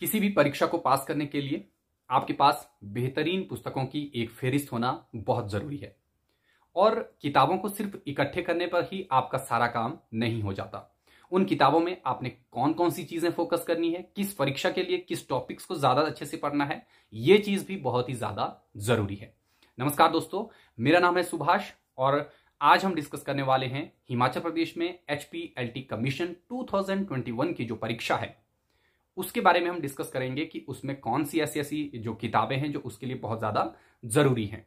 किसी भी परीक्षा को पास करने के लिए आपके पास बेहतरीन पुस्तकों की एक फेरिस्त होना बहुत ज़रूरी है और किताबों को सिर्फ इकट्ठे करने पर ही आपका सारा काम नहीं हो जाता उन किताबों में आपने कौन कौन सी चीज़ें फोकस करनी है किस परीक्षा के लिए किस टॉपिक्स को ज़्यादा अच्छे से पढ़ना है ये चीज़ भी बहुत ही ज़्यादा ज़रूरी है नमस्कार दोस्तों मेरा नाम है सुभाष और आज हम डिस्कस करने वाले हैं हिमाचल प्रदेश में एच कमीशन टू की जो परीक्षा है उसके बारे में हम डिस्कस करेंगे कि उसमें कौन सी ऐसी ऐसी जो किताबें हैं जो उसके लिए बहुत ज़्यादा ज़रूरी हैं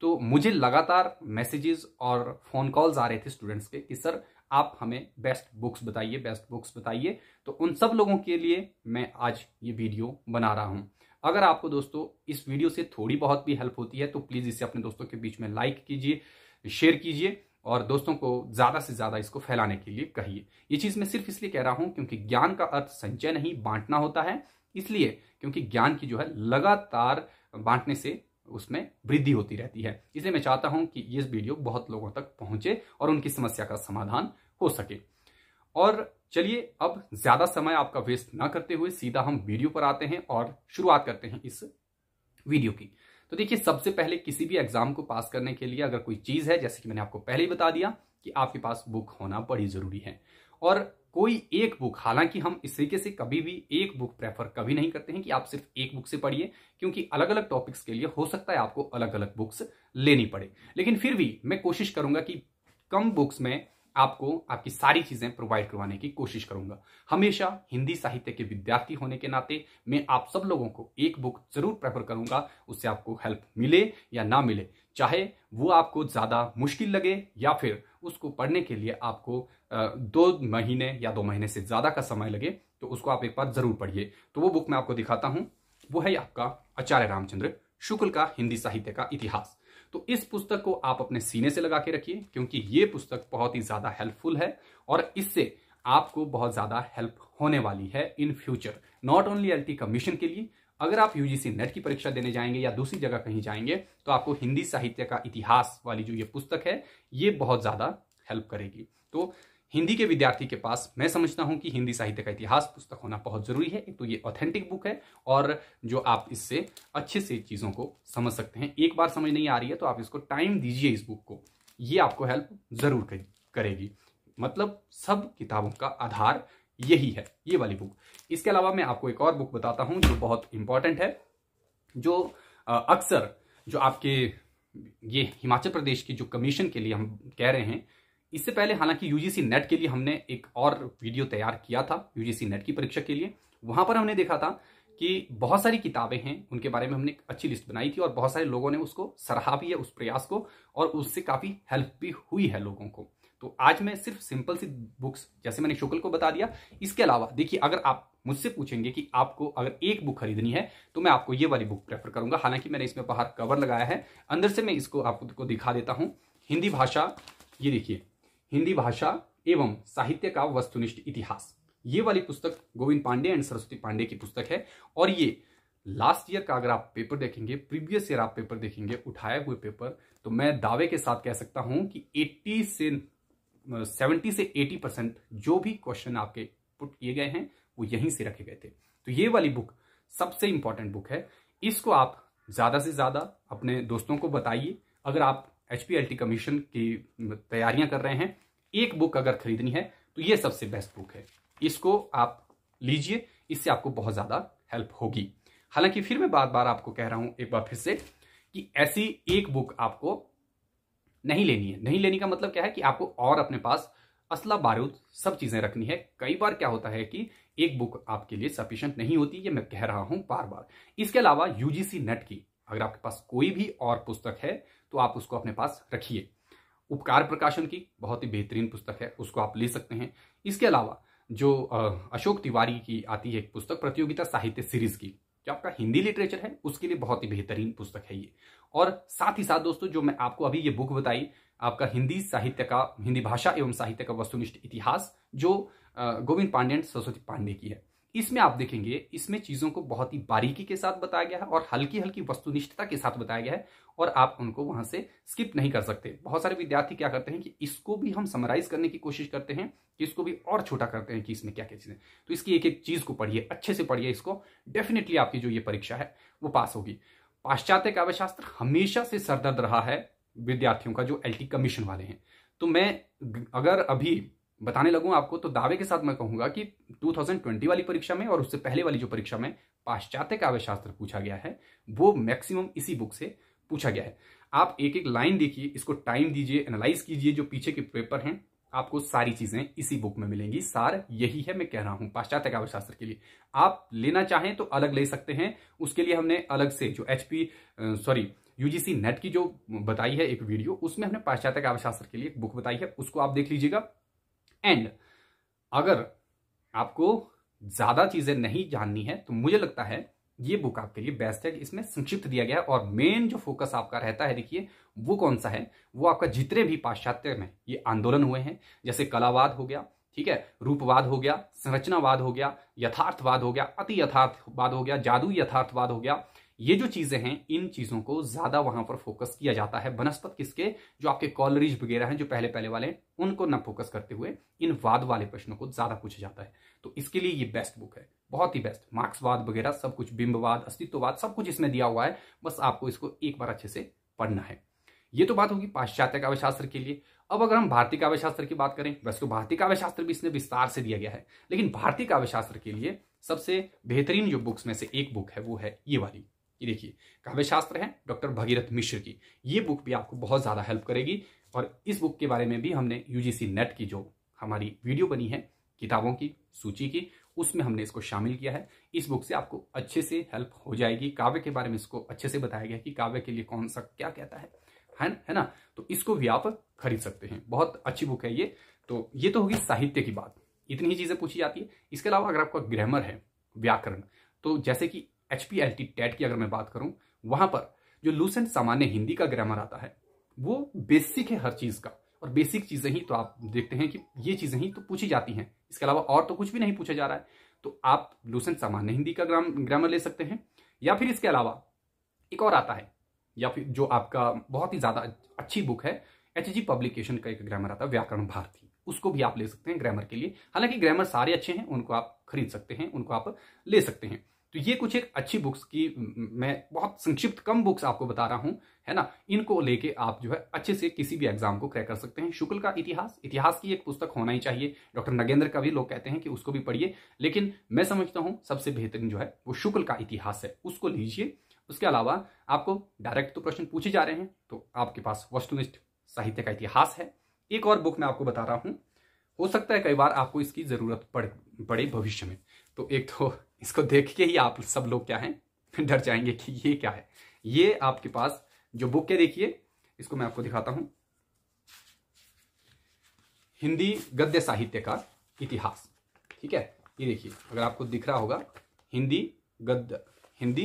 तो मुझे लगातार मैसेजेस और फ़ोन कॉल्स आ रहे थे स्टूडेंट्स के कि सर आप हमें बेस्ट बुक्स बताइए बेस्ट बुक्स बताइए तो उन सब लोगों के लिए मैं आज ये वीडियो बना रहा हूँ अगर आपको दोस्तों इस वीडियो से थोड़ी बहुत भी हेल्प होती है तो प्लीज़ इसे अपने दोस्तों के बीच में लाइक कीजिए शेयर कीजिए और दोस्तों को ज़्यादा से ज़्यादा इसको फैलाने के लिए कहिए ये चीज़ मैं सिर्फ इसलिए कह रहा हूं क्योंकि ज्ञान का अर्थ संचय नहीं बांटना होता है इसलिए क्योंकि ज्ञान की जो है लगातार बांटने से उसमें वृद्धि होती रहती है इसलिए मैं चाहता हूं कि ये वीडियो बहुत लोगों तक पहुंचे और उनकी समस्या का समाधान हो सके और चलिए अब ज्यादा समय आपका वेस्ट ना करते हुए सीधा हम वीडियो पर आते हैं और शुरुआत करते हैं इस वीडियो की तो देखिए सबसे पहले किसी भी एग्जाम को पास करने के लिए अगर कोई चीज़ है जैसे कि मैंने आपको पहले ही बता दिया कि आपके पास बुक होना बड़ी ज़रूरी है और कोई एक बुक हालांकि हम इस तरीके से कभी भी एक बुक प्रेफर कभी नहीं करते हैं कि आप सिर्फ एक बुक से पढ़िए क्योंकि अलग अलग टॉपिक्स के लिए हो सकता है आपको अलग अलग बुक्स लेनी पड़े लेकिन फिर भी मैं कोशिश करूंगा कि कम बुक्स में आपको आपकी सारी चीजें प्रोवाइड करवाने की कोशिश करूंगा हमेशा हिंदी साहित्य के विद्यार्थी होने के नाते मैं आप सब लोगों को एक बुक जरूर प्रेफर करूंगा उससे आपको हेल्प मिले या ना मिले चाहे वो आपको ज़्यादा मुश्किल लगे या फिर उसको पढ़ने के लिए आपको दो महीने या दो महीने से ज़्यादा का समय लगे तो उसको आप एक बार ज़रूर पढ़िए तो वो बुक मैं आपको दिखाता हूँ वो है आपका आचार्य रामचंद्र शुक्ल का हिंदी साहित्य का इतिहास तो इस पुस्तक को आप अपने सीने से लगा के रखिए क्योंकि ये पुस्तक बहुत ही ज़्यादा हेल्पफुल है और इससे आपको बहुत ज़्यादा हेल्प होने वाली है in future not only L commission के लिए अगर आप यूजीसी नेट की परीक्षा देने जाएंगे या दूसरी जगह कहीं जाएंगे तो आपको हिंदी साहित्य का इतिहास वाली जो ये पुस्तक है ये बहुत ज़्यादा हेल्प करेगी तो हिंदी के विद्यार्थी के पास मैं समझता हूं कि हिंदी साहित्य का इतिहास पुस्तक होना बहुत जरूरी है तो ये ऑथेंटिक बुक है और जो आप इससे अच्छे से चीज़ों को समझ सकते हैं एक बार समझ नहीं आ रही है तो आप इसको टाइम दीजिए इस बुक को ये आपको हेल्प जरूर करेगी मतलब सब किताबों का आधार यही है ये वाली बुक इसके अलावा मैं आपको एक और बुक बताता हूँ जो बहुत इंपॉर्टेंट है जो अक्सर जो आपके ये हिमाचल प्रदेश की जो कमीशन के लिए हम कह रहे हैं इससे पहले हालांकि यूजीसी नेट के लिए हमने एक और वीडियो तैयार किया था यूजीसी नेट की परीक्षा के लिए वहां पर हमने देखा था कि बहुत सारी किताबें हैं उनके बारे में हमने एक अच्छी लिस्ट बनाई थी और बहुत सारे लोगों ने उसको सराहा भी है उस प्रयास को और उससे काफ़ी हेल्प भी हुई है लोगों को तो आज मैं सिर्फ सिंपल सी बुक्स जैसे मैंने शुक्ल को बता दिया इसके अलावा देखिए अगर आप मुझसे पूछेंगे कि आपको अगर एक बुक खरीदनी है तो मैं आपको ये वाली बुक प्रेफर करूंगा हालांकि मैंने इसमें बाहर कवर लगाया है अंदर से मैं इसको आपको दिखा देता हूं हिंदी भाषा ये देखिए हिंदी भाषा एवं साहित्य का वस्तुनिष्ठ इतिहास ये वाली पुस्तक गोविंद पांडे एंड सरस्वती पांडे की पुस्तक है और ये लास्ट ईयर का अगर आप पेपर देखेंगे प्रीवियस ईयर आप पेपर देखेंगे उठाए हुए पेपर तो मैं दावे के साथ कह सकता हूं कि 80 से 70 से 80 परसेंट जो भी क्वेश्चन आपके पुट किए गए हैं वो यहीं से रखे गए थे तो ये वाली बुक सबसे इंपॉर्टेंट बुक है इसको आप ज्यादा से ज्यादा अपने दोस्तों को बताइए अगर आप एच कमीशन की तैयारियां कर रहे हैं एक बुक अगर खरीदनी है तो ये सबसे बेस्ट बुक है इसको आप लीजिए इससे आपको बहुत ज़्यादा हेल्प होगी हालांकि फिर मैं बार बार आपको कह रहा हूं एक बार फिर से कि ऐसी एक बुक आपको नहीं लेनी है नहीं लेने का मतलब क्या है कि आपको और अपने पास असला बारूद सब चीजें रखनी है कई बार क्या होता है कि एक बुक आपके लिए सफिशियंट नहीं होती ये मैं कह रहा हूं बार बार इसके अलावा यूजीसी नेट की अगर आपके पास कोई भी और पुस्तक है तो आप उसको अपने पास रखिए उपकार प्रकाशन की बहुत ही बेहतरीन पुस्तक है उसको आप ले सकते हैं इसके अलावा जो अशोक तिवारी की आती है एक पुस्तक प्रतियोगिता साहित्य सीरीज की जो आपका हिंदी लिटरेचर है उसके लिए बहुत ही बेहतरीन पुस्तक है ये और साथ ही साथ दोस्तों जो मैं आपको अभी ये बुक बताई आपका हिंदी साहित्य का हिंदी भाषा एवं साहित्य का वस्तुनिष्ठ इतिहास जो गोविंद पांडे सरस्वती पांडे की है इसमें आप देखेंगे इसमें चीजों को बहुत ही बारीकी के साथ बताया गया है और हल्की हल्की वस्तुनिष्ठता के साथ बताया गया है और आप उनको वहां से स्किप नहीं कर सकते बहुत सारे विद्यार्थी क्या करते हैं कि इसको भी हम समराइज करने की कोशिश करते हैं कि इसको भी और छोटा करते हैं कि इसमें क्या क्या चीजें तो इसकी एक एक चीज को पढ़िए अच्छे से पढ़िए इसको डेफिनेटली आपकी जो ये परीक्षा है वो पास होगी पाश्चात्य काव्यशास्त्र हमेशा से सरदर्द रहा है विद्यार्थियों का जो एल कमीशन वाले हैं तो मैं अगर अभी बताने लगूं आपको तो दावे के साथ मैं कहूंगा कि 2020 वाली परीक्षा में और उससे पहले वाली जो परीक्षा में पाश्चात्य काव्य शास्त्र पूछा गया है वो मैक्सिमम इसी बुक से पूछा गया है आप एक एक लाइन देखिए इसको टाइम दीजिए एनालाइज कीजिए जो पीछे के पेपर हैं आपको सारी चीजें इसी बुक में मिलेंगी सार यही है मैं कह रहा हूं पाश्चात्य काव्य शास्त्र के लिए आप लेना चाहें तो अलग ले सकते हैं उसके लिए हमने अलग से जो एचपी सॉरी यूजीसी नेट की जो बताई है एक वीडियो उसमें हमने पाश्चात्य काव्य शास्त्र के लिए एक बुक बताई है उसको आप देख लीजिएगा एंड अगर आपको ज्यादा चीजें नहीं जाननी है तो मुझे लगता है ये बुक आपके लिए बेस्ट है इसमें संक्षिप्त दिया गया है और मेन जो फोकस आपका रहता है देखिए वो कौन सा है वो आपका जितने भी पाश्चात्य में ये आंदोलन हुए हैं जैसे कलावाद हो गया ठीक है रूपवाद हो गया संरचनावाद हो गया यथार्थवाद हो गया अति यथार्थवाद हो गया जादू यथार्थवाद हो गया ये जो चीजें हैं इन चीजों को ज्यादा वहां पर फोकस किया जाता है बनस्पत किसके जो आपके कॉलरीज वगैरह हैं जो पहले पहले वाले उनको ना फोकस करते हुए इन वाद वाले प्रश्नों को ज्यादा पूछा जाता है तो इसके लिए ये बेस्ट बुक है बहुत ही बेस्ट मार्क्सवाद वगैरह सब कुछ बिंबवाद अस्तित्ववाद सब कुछ इसमें दिया हुआ है बस आपको इसको एक बार अच्छे से पढ़ना है ये तो बात होगी पाश्चात्य काव्यशास्त्र के लिए अब अगर हम भारतीय काव्यशास्त्र की बात करें वैसे तो भारतीय काव्यशास्त्र भी इसने विस्तार से दिया गया है लेकिन भारतीय काव्यशास्त्र के लिए सबसे बेहतरीन जो बुक्स में से एक बुक है वो है ये वाली ये देखिए काव्य शास्त्र है डॉक्टर भगीरथ मिश्र की ये बुक भी आपको बहुत ज़्यादा हेल्प करेगी और इस बुक के बारे में भी हमने यूजीसी नेट की जो हमारी वीडियो बनी है किताबों की सूची की उसमें हमने इसको शामिल किया है इस बुक से आपको अच्छे से हेल्प हो जाएगी काव्य के बारे में इसको अच्छे से बताया गया कि काव्य के लिए कौन सा क्या कहता है है ना तो इसको भी आप खरीद सकते हैं बहुत अच्छी बुक है ये तो ये तो होगी साहित्य की बात इतनी ही चीजें पूछी जाती है इसके अलावा अगर आपका ग्रामर है व्याकरण तो जैसे कि H P L T TET की अगर मैं बात करूं वहां पर जो लूसेंट सामान्य हिंदी का ग्रामर आता है वो बेसिक है हर चीज का और बेसिक चीजें ही तो आप देखते हैं कि ये चीजें ही तो पूछी जाती हैं इसके अलावा और तो कुछ भी नहीं पूछा जा रहा है तो आप लूसेंट सामान्य हिंदी का ग्राम ग्रामर ले सकते हैं या फिर इसके अलावा एक और आता है या फिर जो आपका बहुत ही ज्यादा अच्छी बुक है एच जी पब्लिकेशन का एक ग्रामर आता है व्याकरण भारती उसको भी आप ले सकते हैं ग्रामर के लिए हालांकि ग्रामर सारे अच्छे हैं उनको आप खरीद सकते हैं उनको आप ले सकते हैं तो ये कुछ एक अच्छी बुक्स की मैं बहुत संक्षिप्त कम बुक्स आपको बता रहा हूँ है ना इनको लेके आप जो है अच्छे से किसी भी एग्जाम को क्रैक कर सकते हैं शुक्ल का इतिहास इतिहास की एक पुस्तक होना ही चाहिए डॉक्टर नगेंद्र का भी लोग कहते हैं कि उसको भी पढ़िए लेकिन मैं समझता हूँ सबसे बेहतरीन जो है वो शुक्ल का इतिहास है उसको लीजिए उसके अलावा आपको डायरेक्ट तो प्रश्न पूछे जा रहे हैं तो आपके पास वस्तुनिष्ठ साहित्य का इतिहास है एक और बुक मैं आपको बता रहा हूँ हो सकता है कई बार आपको इसकी ज़रूरत पड़ पड़े भविष्य में तो एक तो इसको देख के ही आप सब लोग क्या है डर जाएंगे कि ये क्या है ये आपके पास जो बुक है देखिए इसको मैं आपको दिखाता हूं हिंदी गद्य साहित्य का इतिहास ठीक है ये देखिए अगर आपको दिख रहा होगा हिंदी गद्य हिंदी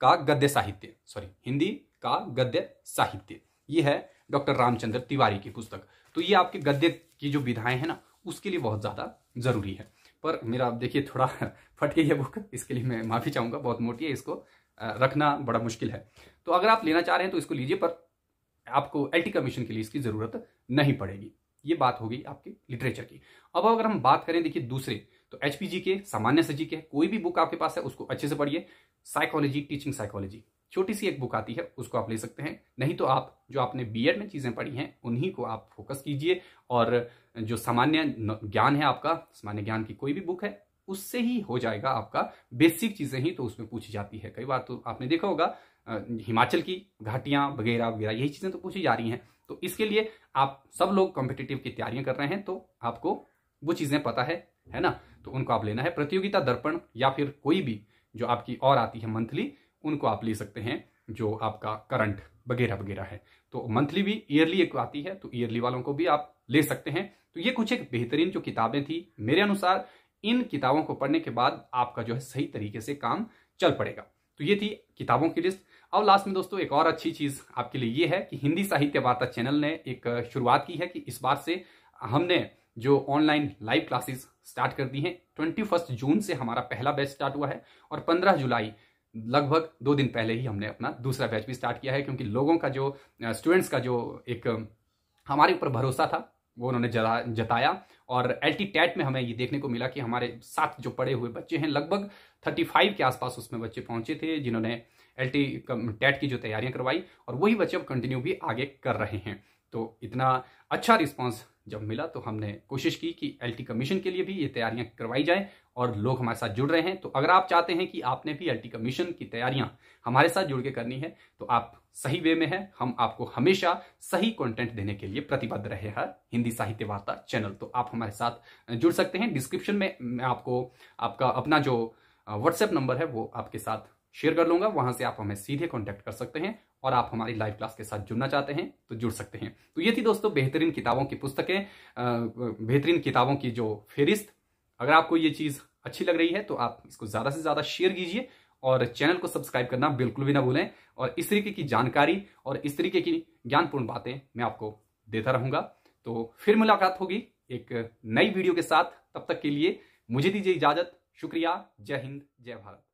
का गद्य साहित्य सॉरी हिंदी का गद्य साहित्य ये है डॉक्टर रामचंद्र तिवारी की पुस्तक तो ये आपके गद्य की जो विधाएं हैं ना उसके लिए बहुत ज्यादा जरूरी है पर मेरा आप देखिए थोड़ा फट गई है बुक इसके लिए मैं माफ़ी चाहूँगा बहुत मोटी है इसको रखना बड़ा मुश्किल है तो अगर आप लेना चाह रहे हैं तो इसको लीजिए पर आपको एल कमीशन के लिए इसकी ज़रूरत नहीं पड़ेगी ये बात होगी आपके लिटरेचर की अब अगर हम बात करें देखिए दूसरे तो एच के सामान्य सजी के कोई भी बुक आपके पास है उसको अच्छे से पढ़िए साइकोलॉजी टीचिंग साइकोलॉजी छोटी सी एक बुक आती है उसको आप ले सकते हैं नहीं तो आप जो आपने बी में चीज़ें पढ़ी हैं उन्हीं को आप फोकस कीजिए और जो सामान्य ज्ञान है आपका सामान्य ज्ञान की कोई भी बुक है उससे ही हो जाएगा आपका बेसिक चीज़ें ही तो उसमें पूछी जाती है कई बार तो आपने देखा होगा हिमाचल की घाटियाँ वगैरह वगैरह यही चीज़ें तो पूछी जा रही हैं तो इसके लिए आप सब लोग कॉम्पिटिटिव की तैयारियां कर रहे हैं तो आपको वो चीज़ें पता है है ना तो उनको आप लेना है प्रतियोगिता दर्पण या फिर कोई भी जो आपकी और आती है मंथली उनको आप ले सकते हैं जो आपका करंट वगैरह वगैरह है तो मंथली भी ईयरली एक आती है तो ईयरली वालों को भी आप ले सकते हैं तो ये कुछ एक बेहतरीन जो किताबें थी मेरे अनुसार इन किताबों को पढ़ने के बाद आपका जो है सही तरीके से काम चल पड़ेगा तो ये थी किताबों की लिस्ट अब लास्ट में दोस्तों एक और अच्छी चीज़ आपके लिए ये है कि हिंदी साहित्य वार्ता चैनल ने एक शुरुआत की है कि इस बार से हमने जो ऑनलाइन लाइव क्लासेस स्टार्ट कर दी हैं ट्वेंटी फर्स्ट जून से हमारा पहला बैच स्टार्ट हुआ है और पंद्रह जुलाई लगभग दो दिन पहले ही हमने अपना दूसरा बैच भी स्टार्ट किया है क्योंकि लोगों का जो स्टूडेंट्स का जो एक हमारे ऊपर भरोसा था वो उन्होंने जताया और एल टी टैट में हमें ये देखने को मिला कि हमारे साथ जो पड़े हुए बच्चे हैं लगभग 35 के आसपास उसमें बच्चे पहुंचे थे जिन्होंने एल टी टैट की जो तैयारियां करवाई और वही बच्चे अब कंटिन्यू भी आगे कर रहे हैं तो इतना अच्छा रिस्पांस जब मिला तो हमने कोशिश की कि एलटी कमीशन के लिए भी ये तैयारियां करवाई जाएं और लोग हमारे साथ जुड़ रहे हैं तो अगर आप चाहते हैं कि आपने भी एलटी कमीशन की तैयारियां हमारे साथ जुड़ के करनी है तो आप सही वे में हैं हम आपको हमेशा सही कंटेंट देने के लिए प्रतिबद्ध रहे हैं हिंदी साहित्य वार्ता चैनल तो आप हमारे साथ जुड़ सकते हैं डिस्क्रिप्शन में मैं आपको आपका अपना जो व्हाट्सएप नंबर है वो आपके साथ शेयर कर लूंगा वहां से आप हमें सीधे कॉन्टैक्ट कर सकते हैं और आप हमारी लाइव क्लास के साथ जुड़ना चाहते हैं तो जुड़ सकते हैं तो ये थी दोस्तों बेहतरीन किताबों की पुस्तकें बेहतरीन किताबों की जो फेरिस्त अगर आपको ये चीज़ अच्छी लग रही है तो आप इसको ज़्यादा से ज़्यादा शेयर कीजिए और चैनल को सब्सक्राइब करना बिल्कुल भी ना भूलें और इस तरीके की जानकारी और इस तरीके की ज्ञानपूर्ण बातें मैं आपको देता रहूँगा तो फिर मुलाकात होगी एक नई वीडियो के साथ तब तक के लिए मुझे दीजिए इजाज़त शुक्रिया जय हिंद जय भारत